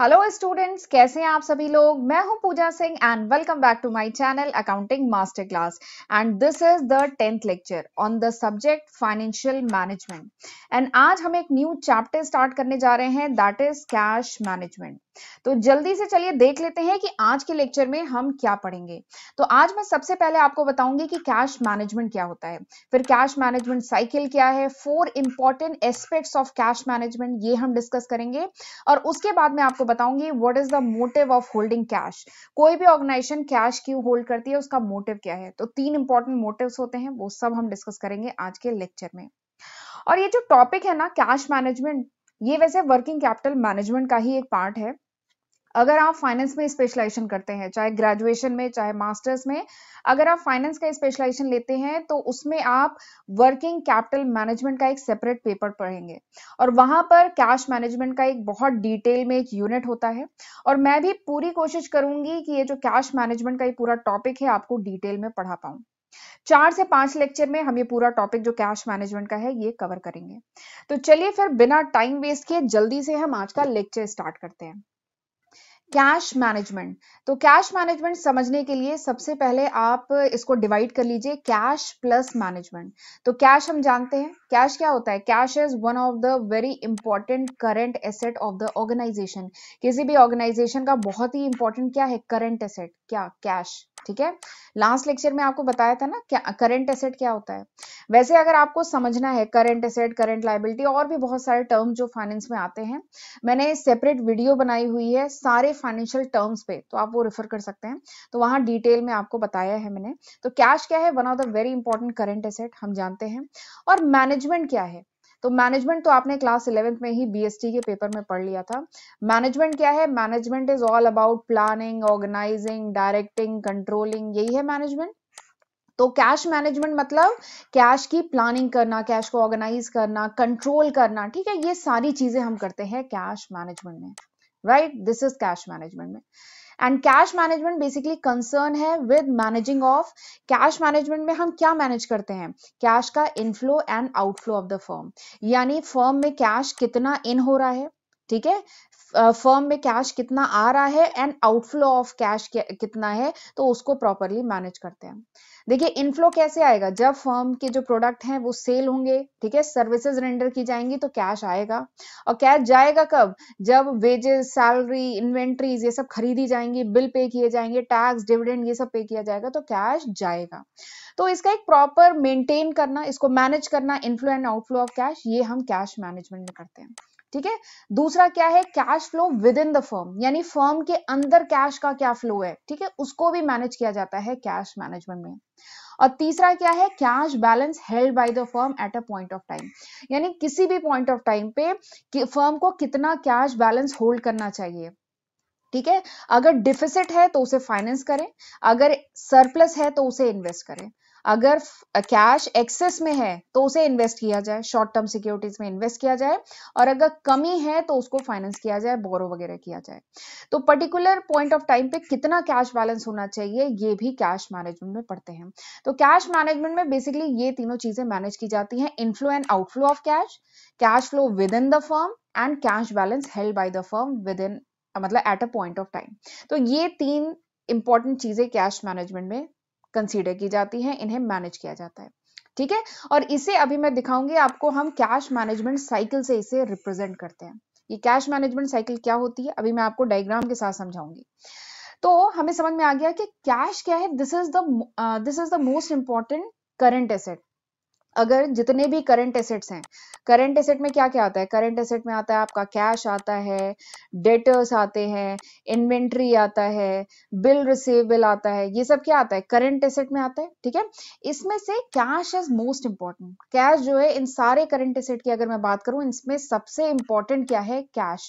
Hello students कैसे हैं आप सभी लोग मैं हूं Pooja Singh and welcome back to my channel accounting master class and this is the tenth lecture on the subject financial management and आज हम एक न्यू चैप्टर स्टार्ट करने जा रहे हैं दैट इज कैश मैनेजमेंट तो जल्दी से चलिए देख लेते हैं कि आज के लेक्चर में हम क्या पढ़ेंगे तो आज मैं सबसे पहले आपको बताऊंगी कि कैश मैनेजमेंट क्या होता है फिर कैश मैनेजमेंट साइकिल क्या है four important aspects of cash management ये हम डिस्कस करेंगे और उसके बाद में आपको बताऊंगी what is the motive of holding cash कोई भी ऑर्गेनाइजेशन कैश क्यों होल्ड करती है उसका मोटिव क्या है तो तीन इंपॉर्टेंट मोटिव होते हैं वो सब हम डिस्कस करेंगे आज के लेक्चर में और ये जो टॉपिक है ना कैश मैनेजमेंट ये वैसे वर्किंग कैपिटल मैनेजमेंट का ही एक पार्ट है अगर आप फाइनेंस में स्पेशलाइजेशन करते हैं चाहे ग्रेजुएशन में चाहे मास्टर्स में अगर आप फाइनेंस का स्पेशलाइजेशन लेते हैं तो उसमें आप वर्किंग कैपिटल मैनेजमेंट का एक सेपरेट पेपर पढ़ेंगे और वहां पर कैश मैनेजमेंट का एक बहुत डिटेल में एक यूनिट होता है और मैं भी पूरी कोशिश करूंगी कि ये जो कैश मैनेजमेंट का ये पूरा टॉपिक है आपको डिटेल में पढ़ा पाऊँ चार से पांच लेक्चर में हम ये पूरा टॉपिक जो कैश मैनेजमेंट का है ये कवर करेंगे तो चलिए फिर बिना टाइम वेस्ट किए जल्दी से हम आज का लेक्चर स्टार्ट करते हैं कैश मैनेजमेंट तो कैश मैनेजमेंट समझने के लिए सबसे पहले आप इसको डिवाइड कर लीजिए कैश प्लस मैनेजमेंट तो कैश हम जानते हैं कैश क्या होता है cash is one of the very important current asset of the organisation किसी भी ऑर्गेनाइजेशन का बहुत ही इंपॉर्टेंट क्या है करेंट एसेट क्या कैश ठीक है लास्ट लेक्चर में आपको बताया था ना क्या करेंट एसेट क्या होता है वैसे अगर आपको समझना है करेंट एसेट करेंट लाइबिलिटी और भी बहुत सारे टर्म जो फाइनेंस में आते हैं मैंने सेपरेट वीडियो बनाई हुई है सारे फाइनेंशियल टर्म्स पे तो आप वो रेफर कर सकते हैं तो वहां डिटेल में आपको बताया है मैंने तो कैश क्या है one of the very important current asset हम जानते हैं और मैनेज मैनेजमेंट क्या है तो मैनेजमेंट तो आपने क्लास इलेवेंथ में ही बीएसटी के पेपर में पढ़ लिया था मैनेजमेंट क्या है management is all about planning organising directing controlling यही है मैनेजमेंट तो कैश मैनेजमेंट मतलब कैश की प्लानिंग करना कैश को ऑर्गेनाइज करना कंट्रोल करना ठीक है ये सारी चीजें हम करते हैं कैश मैनेजमेंट में right this is cash management में and cash management basically concern है with managing of cash management में हम क्या मैनेज करते हैं कैश का inflow and outflow of the firm यानी फर्म में कैश कितना इन हो रहा है ठीक है फर्म में कैश कितना आ रहा है एंड आउटफ्लो ऑफ कैश कितना है तो उसको प्रॉपरली मैनेज करते हैं देखिए इनफ्लो कैसे आएगा जब फर्म के जो प्रोडक्ट हैं वो सेल होंगे ठीक है सर्विसेज रेंडर की जाएंगी तो कैश आएगा और कैश जाएगा कब जब वेजेस सैलरी इन्वेंट्रीज ये सब खरीदी जाएंगी बिल पे किए जाएंगे टैक्स डिविडेंड ये सब पे किया जाएगा तो कैश जाएगा तो इसका एक प्रॉपर मेंटेन करना इसको मैनेज करना inflow and outflow of cash ये हम कैश मैनेजमेंट में करते हैं ठीक है दूसरा क्या है cash flow within the firm यानी फर्म के अंदर कैश का क्या फ्लो है ठीक है उसको भी मैनेज किया जाता है कैश मैनेजमेंट में और तीसरा क्या है cash balance held by the firm at a point of time यानी किसी भी पॉइंट ऑफ टाइम पे फर्म को कितना कैश बैलेंस होल्ड करना चाहिए ठीक है अगर डिफिसिट है तो उसे फाइनेंस करें अगर सरप्लस है तो उसे इन्वेस्ट करें अगर कैश एक्सेस में है तो उसे इन्वेस्ट किया जाए शॉर्ट टर्म सिक्योरिटीज में इन्वेस्ट किया जाए और अगर कमी है तो उसको फाइनेंस किया जाए बोरो वगैरह किया जाए तो पर्टिकुलर पॉइंट ऑफ टाइम पे कितना कैश बैलेंस होना चाहिए ये भी कैश मैनेजमेंट में पढ़ते हैं तो कैश मैनेजमेंट में बेसिकली ये तीनों चीजें मैनेज की जाती है inflow and outflow of cash cash flow within the firm and cash balance held by the firm within मतलब at a point of time तो ये तीन इंपॉर्टेंट चीजें कैश मैनेजमेंट में कंसीडर की जाती है इन्हें मैनेज किया जाता है ठीक है और इसे अभी मैं दिखाऊंगी आपको हम कैश मैनेजमेंट साइकिल से इसे रिप्रेजेंट करते हैं ये कैश मैनेजमेंट साइकिल क्या होती है अभी मैं आपको डायग्राम के साथ समझाऊंगी तो हमें समझ में आ गया कि कैश क्या है this is the this is the most important current asset अगर जितने भी करंट एसेट्स हैं करंट एसेट में क्या क्या आता है करंट एसेट में आता है आपका कैश आता है डेटर्स आते हैं इन्वेंट्री आता है बिल रिसीवेबल आता है ये सब क्या आता है करंट एसेट में आता है ठीक है इसमें से cash is most important cash जो है इन सारे करंट एसेट की अगर मैं बात करूं इसमें सबसे इंपॉर्टेंट क्या है कैश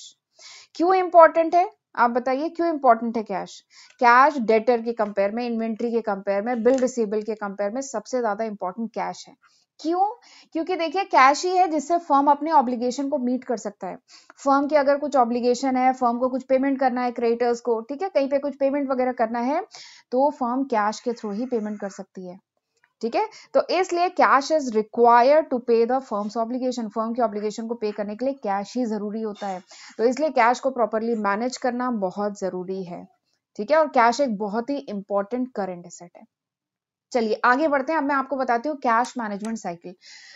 क्यों इंपॉर्टेंट है आप बताइए क्यों इंपॉर्टेंट है कैश कैश डेटर के कंपेयर में इन्वेंट्री के कंपेयर में बिल रिसीवेबल के कंपेयर में सबसे ज्यादा इंपॉर्टेंट कैश है क्यों क्योंकि देखिए कैश ही है जिससे फर्म अपने ऑब्लिगेशन को मीट कर सकता है फर्म की अगर कुछ ऑब्लिगेशन है फर्म को कुछ पेमेंट करना है क्रेडिटर्स को ठीक है कहीं पे कुछ पेमेंट वगैरह करना है तो फर्म कैश के थ्रू ही पेमेंट कर सकती है ठीक है तो इसलिए cash is required to pay the firm's obligation firm की ऑब्लिगेशन को पे करने के लिए कैश ही जरूरी होता है तो इसलिए कैश को प्रॉपरली मैनेज करना बहुत जरूरी है ठीक है और कैश एक बहुत ही इंपॉर्टेंट करेंट एसेट है चलिए आगे बढ़ते हैं अब मैं आपको बताती हूँ कैश मैनेजमेंट साइकिल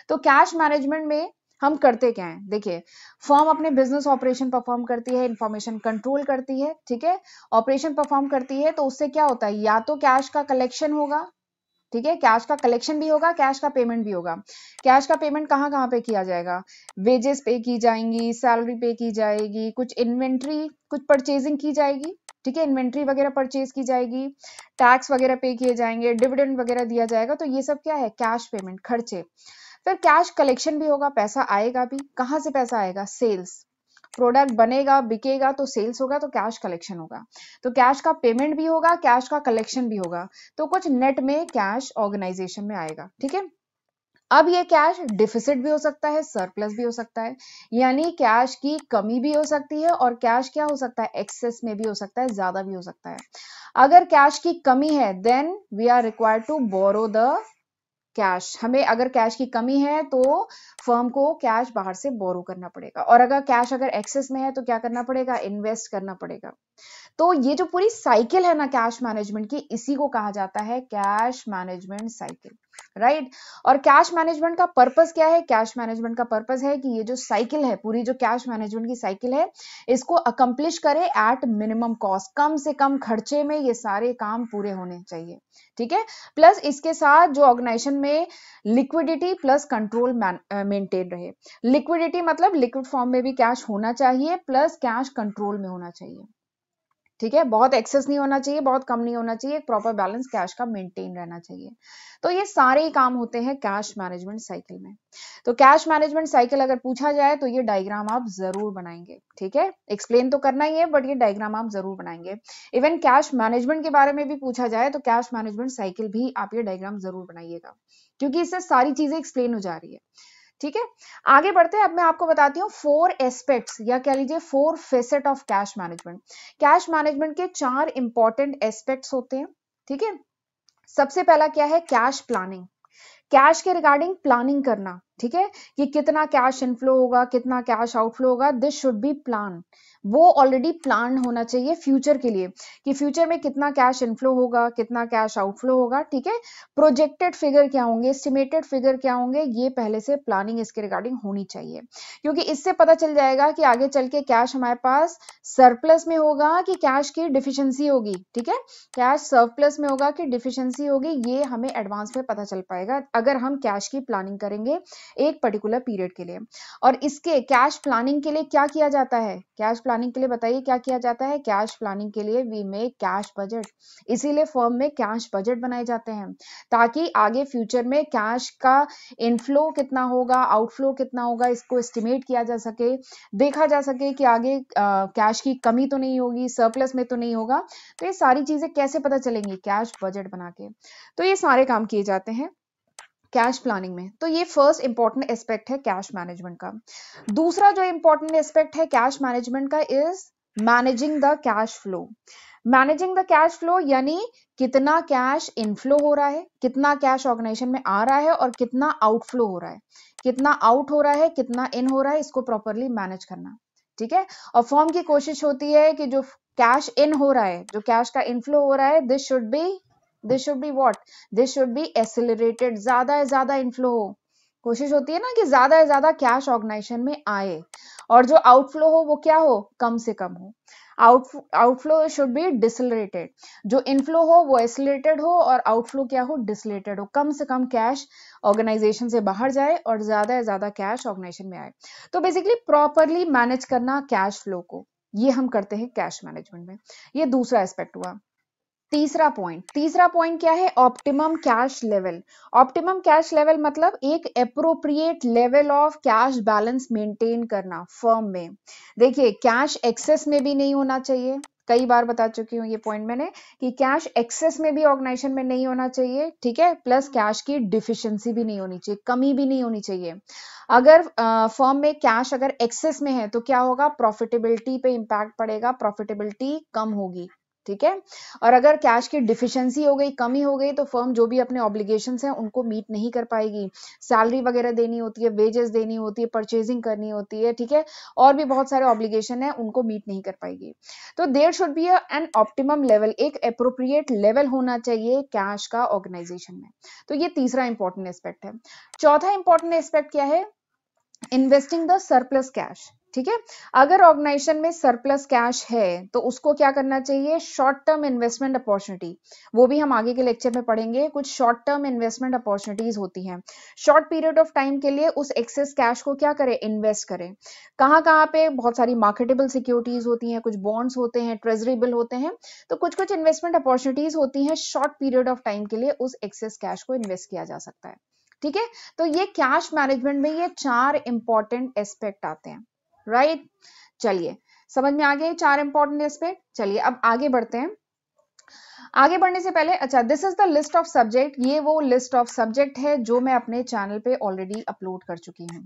तो कैश मैनेजमेंट में हम करते क्या है देखिए फर्म अपने बिजनेस ऑपरेशन परफॉर्म करती है इन्फॉर्मेशन कंट्रोल करती है ठीक है ऑपरेशन परफॉर्म करती है तो उससे क्या होता है या तो कैश का कलेक्शन होगा ठीक है कैश का कलेक्शन भी होगा कैश का पेमेंट भी होगा कैश का पेमेंट कहाँ कहाँ पे किया जाएगा वेजेस पे की जाएंगी सैलरी पे की जाएगी कुछ इन्वेंट्री कुछ परचेजिंग की जाएगी ठीक है इन्वेंट्री वगैरह परचेज की जाएगी टैक्स वगैरह पे किए जाएंगे डिविडेंड वगैरह दिया जाएगा तो ये सब क्या है कैश पेमेंट खर्चे फिर कैश कलेक्शन भी होगा पैसा आएगा भी कहाँ से पैसा आएगा सेल्स प्रोडक्ट बनेगा बिकेगा तो सेल्स होगा तो कैश कलेक्शन होगा तो कैश का पेमेंट भी होगा कैश का कलेक्शन भी होगा तो कुछ नेट में कैश ऑर्गेनाइजेशन में आएगा ठीक है अब ये कैश डिफिसिट भी हो सकता है सरप्लस भी हो सकता है यानी कैश की कमी भी हो सकती है और कैश क्या हो सकता है एक्सेस में भी हो सकता है ज्यादा भी हो सकता है अगर कैश की कमी है then we are required to borrow the cash हमें अगर कैश की कमी है तो फर्म को कैश बाहर से बोरो करना पड़ेगा और अगर कैश अगर एक्सेस में है तो क्या करना पड़ेगा इन्वेस्ट करना पड़ेगा तो ये जो पूरी साइकिल है ना कैश मैनेजमेंट की इसी को कहा जाता है कैश मैनेजमेंट साइकिल राइट और कैश मैनेजमेंट का पर्पज क्या है कैश मैनेजमेंट का पर्पज है कि ये जो साइकिल है पूरी जो कैश मैनेजमेंट की साइकिल है इसको अकम्प्लिश करे एट मिनिमम कॉस्ट कम से कम खर्चे में ये सारे काम पूरे होने चाहिए ठीक है प्लस इसके साथ जो ऑर्गेनाइजेशन में लिक्विडिटी प्लस कंट्रोल मेंटेन रहे लिक्विडिटी मतलब लिक्विड फॉर्म में भी कैश होना चाहिए प्लस कैश कंट्रोल में होना चाहिए ठीक है बहुत एक्सेस नहीं होना चाहिए बहुत कम नहीं होना चाहिए एक प्रॉपर बैलेंस कैश का मेंटेन रहना चाहिए तो ये सारे ही काम होते हैं कैश मैनेजमेंट साइकिल में तो कैश मैनेजमेंट साइकिल अगर पूछा जाए तो ये डायग्राम आप जरूर बनाएंगे ठीक है एक्सप्लेन तो करना ही है बट ये डायग्राम आप जरूर बनाएंगे इवन कैश मैनेजमेंट के बारे में भी पूछा जाए तो कैश मैनेजमेंट साइकिल भी आप ये डायग्राम जरूर बनाइएगा क्योंकि इससे सारी चीजें एक्सप्लेन हो जा रही है ठीक है आगे बढ़ते हैं अब मैं आपको बताती हूँ फोर एस्पेक्ट्स या कह लीजिए four facet of cash management cash management के चार इंपॉर्टेंट एस्पेक्ट्स होते हैं ठीक है सबसे पहला क्या है कैश प्लानिंग कैश के रिगार्डिंग प्लानिंग करना ठीक है कि कितना कैश इनफ्लो होगा कितना कैश आउटफ्लो होगा दिस शुड बी प्लान वो ऑलरेडी प्लान होना चाहिए फ्यूचर के लिए कि फ्यूचर में कितना कैश इनफ्लो होगा कितना कैश आउटफ्लो होगा ठीक है प्रोजेक्टेड फिगर क्या होंगे एस्टिमेटेड फिगर क्या होंगे ये पहले से प्लानिंग इसके रिगार्डिंग होनी चाहिए क्योंकि इससे पता चल जाएगा कि आगे चल के कैश हमारे पास सरप्लस में होगा कि कैश की डिफिशियंसी होगी ठीक है कैश सरप्लस में होगा कि डिफिशियंसी होगी ये हमें एडवांस में पता चल पाएगा अगर हम कैश की प्लानिंग करेंगे एक पर्टिकुलर पीरियड के लिए और इसके कैश प्लानिंग के लिए क्या किया जाता है कैश प्लानिंग के लिए बताइए क्या किया जाता है कैश प्लानिंग के लिए वी मेक कैश बजट इसीलिए फर्म में कैश बजट बनाए जाते हैं ताकि आगे फ्यूचर में कैश का इनफ्लो कितना होगा आउटफ्लो कितना होगा इसको एस्टिमेट किया जा सके देखा जा सके कि आगे कैश की कमी तो नहीं होगी सरप्लस में तो नहीं होगा तो ये सारी चीजें कैसे पता चलेंगी कैश बजट बना के तो ये सारे काम किए जाते हैं कैश प्लानिंग में तो ये फर्स्ट इंपॉर्टेंट एस्पेक्ट है कैश मैनेजमेंट का दूसरा जो इंपॉर्टेंट एस्पेक्ट है कैश मैनेजमेंट का is managing the cash flow managing the cash flow यानी कितना कैश इनफ्लो हो रहा है कितना कैश ऑर्गेनाइजेशन में आ रहा है और कितना आउटफ्लो हो रहा है कितना आउट हो रहा है कितना इन हो रहा है इसको प्रॉपरली मैनेज करना ठीक है और फॉर्म की कोशिश होती है कि जो कैश इन हो रहा है जो कैश का इनफ्लो हो रहा है this should be this should be what this should be accelerated ज्यादा से ज्यादा इनफ्लो हो कोशिश होती है ना कि ज्यादा से ज्यादा कैश ऑर्गेनाइजेशन में आए और जो आउटफ्लो हो वो क्या हो कम से कम हो out outflow should be decelerated जो इनफ्लो हो वो एसिलेटेड हो और आउटफ्लो क्या हो डिसलेटेड हो कम से कम कैश ऑर्गेनाइजेशन से बाहर जाए और ज्यादा से ज्यादा कैश ऑर्गेनाइजेशन में आए तो बेसिकली प्रॉपरली मैनेज करना कैश फ्लो को ये हम करते हैं कैश मैनेजमेंट में ये दूसरा एस्पेक्ट हुआ तीसरा पॉइंट तीसरा पॉइंट क्या है optimum cash level optimum cash level मतलब एक appropriate level of cash balance maintain करना फर्म में देखिए कैश एक्सेस में भी नहीं होना चाहिए कई बार बता चुकी हूँ ये पॉइंट मैंने कि कैश एक्सेस में भी ऑर्गेनाइजेशन में नहीं होना चाहिए ठीक है प्लस कैश की डिफिशियंसी भी नहीं होनी चाहिए कमी भी नहीं होनी चाहिए अगर फर्म में कैश अगर एक्सेस में है तो क्या होगा प्रॉफिटेबिलिटी पे इम्पैक्ट पड़ेगा प्रॉफिटेबिलिटी कम होगी ठीक है और अगर कैश की डिफिशियंसी हो गई कमी हो गई तो फर्म जो भी अपने ऑब्लिगेशन हैं उनको मीट नहीं कर पाएगी सैलरी वगैरह देनी होती है वेजेस देनी होती है परचेजिंग करनी होती है ठीक है और भी बहुत सारे ऑब्लिगेशन है उनको मीट नहीं कर पाएगी तो there should be an optimum level एक अप्रोप्रिएट लेवल होना चाहिए कैश का ऑर्गेनाइजेशन में तो ये तीसरा इंपॉर्टेंट एस्पेक्ट है चौथा इंपॉर्टेंट एस्पेक्ट क्या है इन्वेस्टिंग द सरप्लस कैश ठीक है अगर ऑर्गेनाइजेशन में सरप्लस कैश है तो उसको क्या करना चाहिए शॉर्ट टर्म इन्वेस्टमेंट अपॉर्चुनिटी वो भी हम आगे के लेक्चर में पढ़ेंगे कुछ शॉर्ट टर्म इन्वेस्टमेंट अपॉर्चुनिटीज होती हैं शॉर्ट पीरियड ऑफ टाइम के लिए उस एक्सेस कैश को क्या करें इन्वेस्ट करें कहाँ कहाँ पे बहुत सारी मार्केटेबल सिक्योरिटीज होती हैं कुछ बॉन्ड्स होते हैं ट्रेजरी बिल होते हैं तो कुछ कुछ इन्वेस्टमेंट अपॉर्चुनिटीज होती हैं शॉर्ट पीरियड ऑफ टाइम के लिए उस एक्सेस कैश को इन्वेस्ट किया जा सकता है ठीक है तो ये कैश मैनेजमेंट में ये चार इंपॉर्टेंट एस्पेक्ट आते हैं राइट चलिए समझ में आ गए चार इंपॉर्टेंट एस्पेक्ट चलिए अब आगे बढ़ते हैं आगे बढ़ने से पहले अच्छा this is the list of subject ये वो लिस्ट ऑफ सब्जेक्ट है जो मैं अपने चैनल पे ऑलरेडी अपलोड कर चुकी हूँ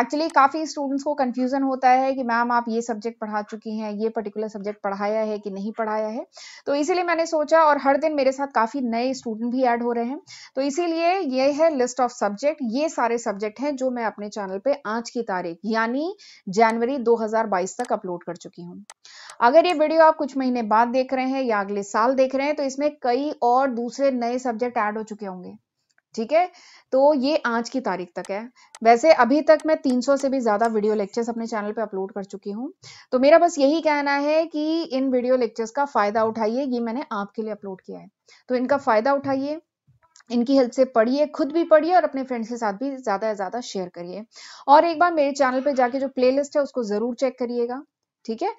एक्चुअली काफ़ी स्टूडेंट्स को कंफ्यूजन होता है कि मैम आप ये सब्जेक्ट पढ़ा चुकी हैं ये पर्टिकुलर सब्जेक्ट पढ़ाया है कि नहीं पढ़ाया है तो इसीलिए मैंने सोचा और हर दिन मेरे साथ काफ़ी नए स्टूडेंट भी एड हो रहे हैं तो इसीलिए ये है लिस्ट ऑफ सब्जेक्ट ये सारे सब्जेक्ट हैं जो मैं अपने चैनल पे आज की तारीख यानी जनवरी 2022 तक अपलोड कर चुकी हूँ अगर ये वीडियो आप कुछ महीने बाद देख रहे हैं या अगले साल देख रहे हैं तो इसमें कई और दूसरे नए सब्जेक्ट ऐड हो चुके होंगे ठीक है तो ये आज की तारीख तक है वैसे अभी तक मैं 300 से भी ज़्यादा वीडियो लेक्चर्स अपने चैनल पे अपलोड कर चुकी हूँ तो मेरा बस यही कहना है कि इन वीडियो लेक्चर्स का फ़ायदा उठाइए ये मैंने आपके लिए अपलोड किया है तो इनका फ़ायदा उठाइए इनकी हेल्प से पढ़िए खुद भी पढ़िए और अपने फ्रेंड्स के साथ भी ज़्यादा से ज़्यादा शेयर करिए और एक बार मेरे चैनल पर जाके जो प्लेलिस्ट है उसको ज़रूर चेक करिएगा ठीक है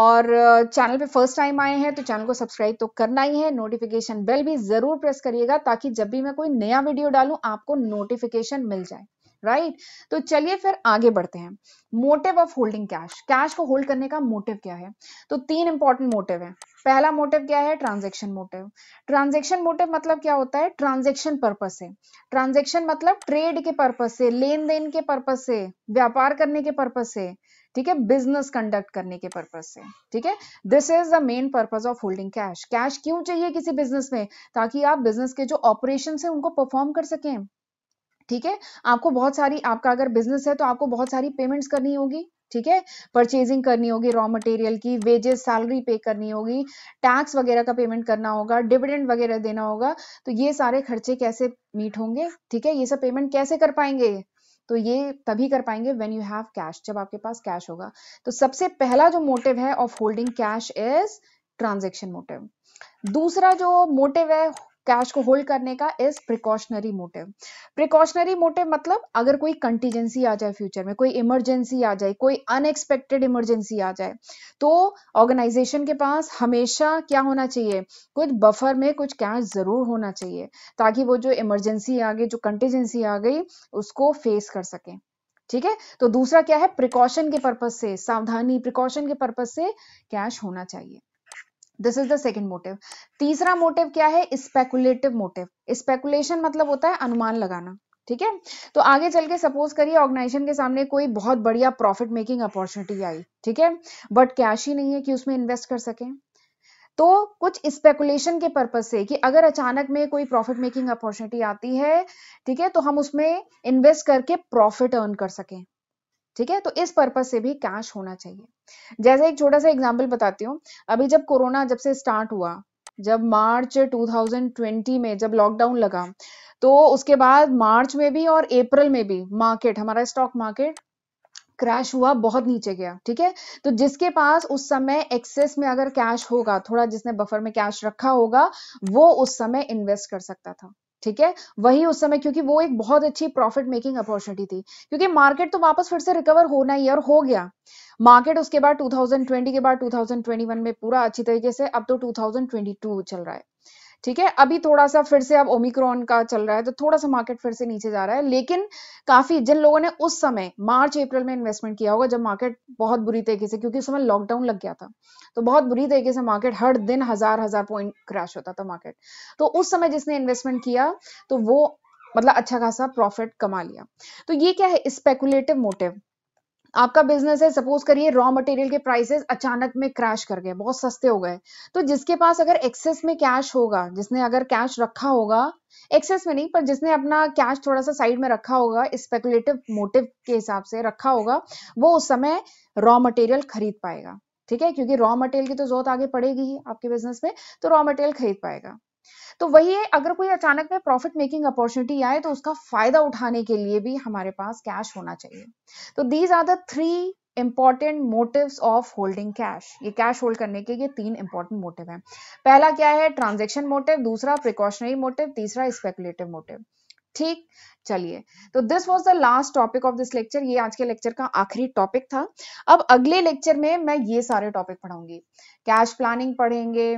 और चैनल पे फर्स्ट टाइम आए हैं तो चैनल को सब्सक्राइब तो करना ही है नोटिफिकेशन बेल भी जरूर प्रेस करिएगा ताकि जब भी मैं कोई नया वीडियो डालूं आपको नोटिफिकेशन मिल जाए राइट right? तो चलिए फिर आगे बढ़ते हैं motive of holding cash cash को होल्ड करने का मोटिव क्या है तो तीन इंपॉर्टेंट मोटिव है पहला मोटिव क्या है ट्रांजेक्शन मोटिव ट्रांजेक्शन मोटिव मतलब क्या होता है ट्रांजेक्शन पर्पज से ट्रांजेक्शन मतलब ट्रेड के पर्पज से लेन देन के पर्पज से व्यापार करने के पर्पज से ठीक है बिजनेस कंडक्ट करने के पर्पज से ठीक है this is the main purpose of holding cash cash क्यों चाहिए किसी बिजनेस में ताकि आप बिजनेस के जो ऑपरेशन है उनको परफॉर्म कर सकें ठीक है आपको बहुत सारी आपका अगर बिजनेस है तो आपको बहुत सारी पेमेंट्स करनी होगी ठीक है परचेजिंग करनी होगी रॉ मटेरियल की वेजेस सैलरी पे करनी होगी टैक्स वगैरह का पेमेंट करना होगा डिविडेंड वगैरह देना होगा तो ये सारे खर्चे कैसे मीट होंगे ठीक है ये सब पेमेंट कैसे कर पाएंगे तो ये तभी कर पाएंगे व्हेन यू हैव कैश जब आपके पास कैश होगा तो सबसे पहला जो मोटिव है of holding cash is transaction motive दूसरा जो मोटिव है कैश को होल्ड करने का is precautionary motive precautionary motive मतलब अगर कोई कंटीजेंसी आ जाए फ्यूचर में कोई इमरजेंसी आ जाए कोई अनएक्सपेक्टेड इमरजेंसी आ जाए तो ऑर्गेनाइजेशन के पास हमेशा क्या होना चाहिए कुछ बफर में कुछ कैश जरूर होना चाहिए ताकि वो जो इमरजेंसी आ गई जो कंटीजेंसी आ गई उसको फेस कर सके ठीक है तो दूसरा क्या है प्रिकॉशन के पर्पज से सावधानी प्रिकॉशन के पर्पज से कैश होना चाहिए this is the second motive तीसरा मोटिव क्या है स्पेकुलेटिव मोटिव स्पेकुलेशन मतलब होता है अनुमान लगाना ठीक है तो आगे चल के सपोज करिए ऑर्गेनाइजेशन के सामने कोई बहुत बढ़िया प्रॉफिट मेकिंग अपॉर्चुनिटी आई ठीक है बट कैश ही नहीं है कि उसमें इन्वेस्ट कर सके तो कुछ स्पेकुलेशन के पर्पज से कि अगर अचानक में कोई प्रॉफिट मेकिंग अपॉर्चुनिटी आती है ठीक है तो हम उसमें इन्वेस्ट करके प्रॉफिट अर्न कर सकें ठीक है तो इस पर्पज से भी कैश होना चाहिए जैसे एक छोटा सा एग्जाम्पल बताती हूँ अभी जब कोरोना जब से स्टार्ट हुआ जब मार्च 2020 में जब लॉकडाउन लगा तो उसके बाद मार्च में भी और अप्रैल में भी मार्केट हमारा स्टॉक मार्केट क्रैश हुआ बहुत नीचे गया ठीक है तो जिसके पास उस समय एक्सेस में अगर कैश होगा थोड़ा जिसने बफर में कैश रखा होगा वो उस समय इन्वेस्ट कर सकता था ठीक है वही उस समय क्योंकि वो एक बहुत अच्छी प्रॉफिट मेकिंग अपॉर्चुनिटी थी क्योंकि मार्केट तो वापस फिर से रिकवर होना ही और हो गया मार्केट उसके बाद 2020 के बाद 2021 में पूरा अच्छी तरीके से अब तो 2022 चल रहा है ठीक है अभी थोड़ा सा फिर से अब ओमिक्रॉन का चल रहा है तो थोड़ा सा मार्केट फिर से नीचे जा रहा है लेकिन काफी जिन लोगों ने उस समय मार्च अप्रैल में इन्वेस्टमेंट किया होगा जब मार्केट बहुत बुरी तरीके से क्योंकि उस समय लॉकडाउन लग गया था तो बहुत बुरी तरीके से मार्केट हर दिन हजार हजार पॉइंट क्रैश होता था मार्केट तो उस समय जिसने इन्वेस्टमेंट किया तो वो मतलब अच्छा खासा प्रॉफिट कमा लिया तो ये क्या है स्पेकुलेटिव मोटिव आपका बिजनेस है सपोज करिए रॉ मटेरियल के प्राइसेस अचानक में क्रैश कर गए बहुत सस्ते हो गए तो जिसके पास अगर एक्सेस में कैश होगा जिसने अगर कैश रखा होगा एक्सेस में नहीं पर जिसने अपना कैश थोड़ा सा साइड में रखा होगा स्पेकुलेटिव मोटिव के हिसाब से रखा होगा वो उस समय रॉ मटेरियल खरीद पाएगा ठीक है क्योंकि रॉ मटेरियल की तो जरूरत आगे पड़ेगी ही आपके बिजनेस में तो रॉ मटेरियल खरीद पाएगा तो वही है अगर कोई अचानक में प्रॉफिट मेकिंग अपॉर्चुनिटी आए तो उसका फायदा उठाने के लिए भी हमारे पास कैश होना चाहिए तो these are the three important motives of holding cash ये कैश होल्ड करने के ये तीन इंपॉर्टेंट मोटिव हैं पहला क्या है ट्रांजेक्शन मोटिव दूसरा प्रिकॉशनरी मोटिव तीसरा स्पेकुलेटिव मोटिव ठीक चलिए तो this was the last topic of this lecture ये आज के लेक्चर का आखिरी टॉपिक था अब अगले लेक्चर में मैं ये सारे टॉपिक पढ़ाऊंगी कैश प्लानिंग पढ़ेंगे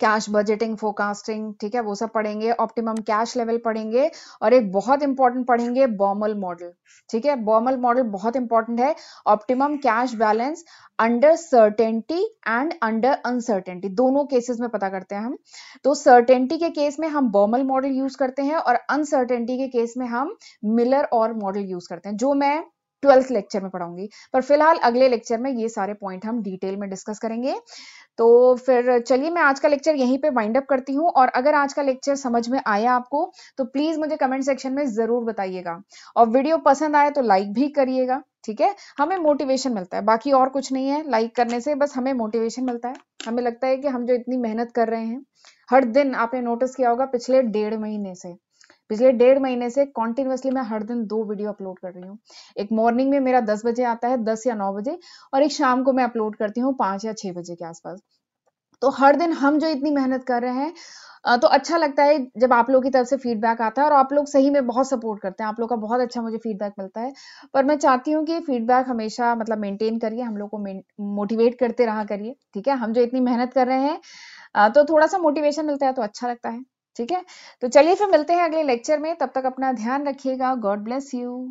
कैश बजटिंग फोकास्टिंग ठीक है वो सब पढ़ेंगे ऑप्टिमम कैश लेवल पढ़ेंगे और एक बहुत इंपॉर्टेंट पढ़ेंगे बॉमल मॉडल ठीक है बॉमल मॉडल बहुत इंपॉर्टेंट है optimum cash balance under certainty and under uncertainty दोनों केसेस में पता करते हैं हम तो सर्टेनिटी के केस में हम बॉमल मॉडल यूज करते हैं और अनसर्टेनिटी के केस में हम मिलर और मॉडल यूज करते हैं जो मैं ट्वेल्थ लेक्चर में पढ़ाऊंगी पर फिलहाल अगले लेक्चर में ये सारे पॉइंट हम डिटेल में डिस्कस करेंगे तो फिर चलिए मैं आज का लेक्चर यहीं पे वाइंड अप करती हूँ और अगर आज का लेक्चर समझ में आया आपको तो प्लीज मुझे कमेंट सेक्शन में जरूर बताइएगा और वीडियो पसंद आए तो लाइक भी करिएगा ठीक है हमें मोटिवेशन मिलता है बाकी और कुछ नहीं है लाइक करने से बस हमें मोटिवेशन मिलता है हमें लगता है कि हम जो इतनी मेहनत कर रहे हैं हर दिन आपने नोटिस किया होगा पिछले डेढ़ महीने से पिछले डेढ़ महीने से कॉन्टिन्यूसली मैं हर दिन दो वीडियो अपलोड कर रही हूँ एक मॉर्निंग में मेरा दस बजे आता है दस या नौ बजे और एक शाम को मैं अपलोड करती हूँ पांच या छह बजे के आसपास तो हर दिन हम जो इतनी मेहनत कर रहे हैं तो अच्छा लगता है जब आप लोग की तरफ से फीडबैक आता है और आप लोग सही में बहुत सपोर्ट करते हैं आप लोग का बहुत अच्छा मुझे फीडबैक मिलता है पर मैं चाहती हूँ कि फीडबैक हमेशा मतलब मेंटेन करिए हम लोग को मोटिवेट करते रहा करिए ठीक है हम जो इतनी मेहनत कर रहे हैं तो थोड़ा सा मोटिवेशन मिलता है तो अच्छा लगता है ठीक है तो चलिए फिर मिलते हैं अगले लेक्चर में तब तक अपना ध्यान रखिएगा गॉड ब्लेस यू